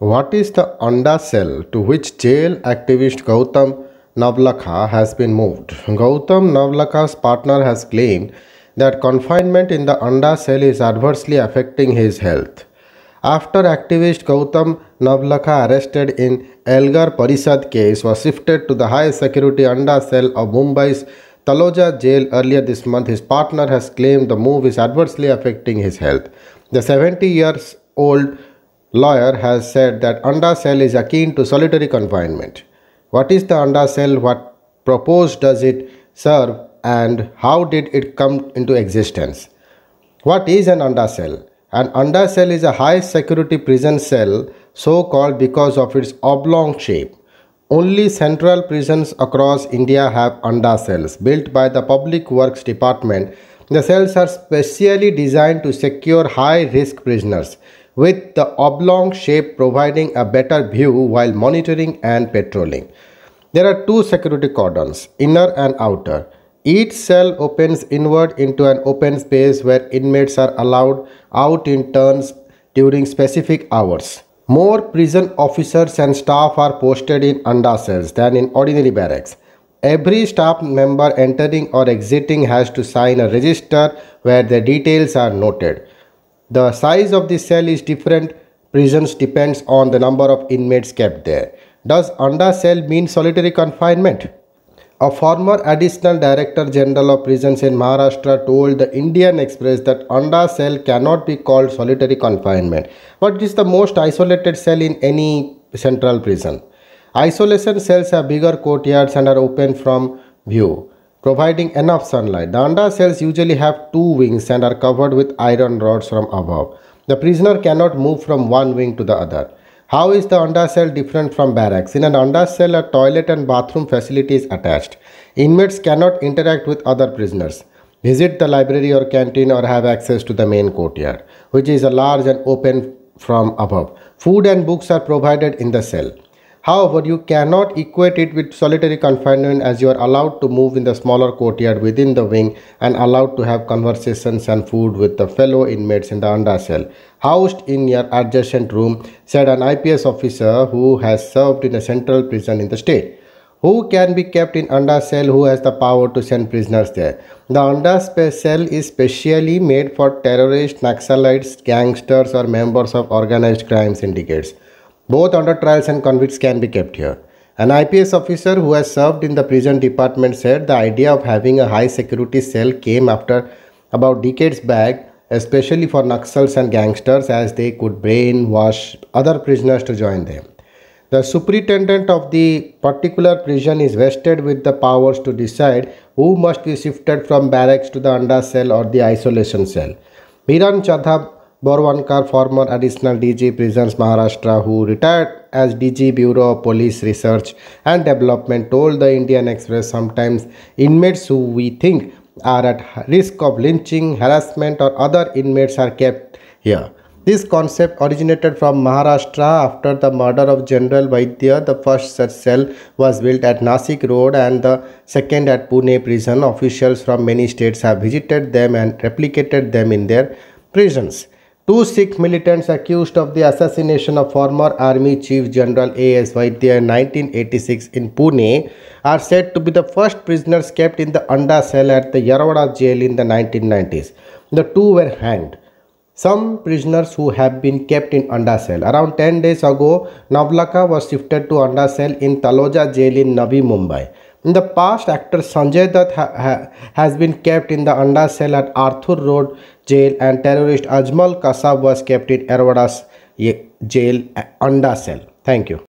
What is the ANDA cell to which jail activist Gautam Navlakha has been moved? Gautam Navlakha's partner has claimed that confinement in the ANDA cell is adversely affecting his health. After activist Gautam Navlakha arrested in Elgar Parishad case was shifted to the high security ANDA cell of Mumbai's Taloja jail earlier this month, his partner has claimed the move is adversely affecting his health. The 70 years old lawyer has said that under cell is akin to solitary confinement. What is the under cell? What purpose does it serve? And how did it come into existence? What is an under cell? An under cell is a high security prison cell so called because of its oblong shape. Only central prisons across India have under cells built by the Public Works Department. The cells are specially designed to secure high risk prisoners with the oblong shape providing a better view while monitoring and patrolling. There are two security cordons, inner and outer. Each cell opens inward into an open space where inmates are allowed out in turns during specific hours. More prison officers and staff are posted in under cells than in ordinary barracks. Every staff member entering or exiting has to sign a register where the details are noted. The size of the cell is different. Prisons depends on the number of inmates kept there. Does under cell mean solitary confinement? A former additional director general of prisons in Maharashtra told the Indian Express that under cell cannot be called solitary confinement. What is the most isolated cell in any central prison? Isolation cells have bigger courtyards and are open from view providing enough sunlight. The under cells usually have two wings and are covered with iron rods from above. The prisoner cannot move from one wing to the other. How is the under cell different from barracks? In an cell, a toilet and bathroom facility is attached. Inmates cannot interact with other prisoners, visit the library or canteen, or have access to the main courtyard, which is large and open from above. Food and books are provided in the cell. However, you cannot equate it with solitary confinement as you are allowed to move in the smaller courtyard within the wing and allowed to have conversations and food with the fellow inmates in the under cell, Housed in your adjacent room, said an IPS officer who has served in a central prison in the state who can be kept in under cell who has the power to send prisoners there. The under cell is specially made for terrorists, Naxalites, gangsters or members of organized crime syndicates. Both under trials and convicts can be kept here. An IPS officer who has served in the prison department said the idea of having a high security cell came after about decades back, especially for Naxals and gangsters as they could brainwash other prisoners to join them. The superintendent of the particular prison is vested with the powers to decide who must be shifted from barracks to the under cell or the isolation cell. Biran Chadha Borwankar, former additional DG Prisons Maharashtra, who retired as DG Bureau of Police Research and Development, told the Indian Express sometimes inmates who we think are at risk of lynching, harassment, or other inmates are kept here. This concept originated from Maharashtra after the murder of General Vaidya. The first such cell was built at Nasik Road and the second at Pune prison. Officials from many states have visited them and replicated them in their prisons. Two Sikh militants accused of the assassination of former Army Chief General A.S. Vaidya in 1986 in Pune are said to be the first prisoners kept in the Anda cell at the Yarawada jail in the 1990s. The two were hanged. Some prisoners who have been kept in Anda cell. Around 10 days ago, Navlaka was shifted to Anda cell in Taloja jail in Navi Mumbai. In the past, actor Sanjay Dutt ha ha has been kept in the Anda cell at Arthur Road jail and terrorist Ajmal Kasab was kept in Arvada's jail Anda uh, cell. Thank you.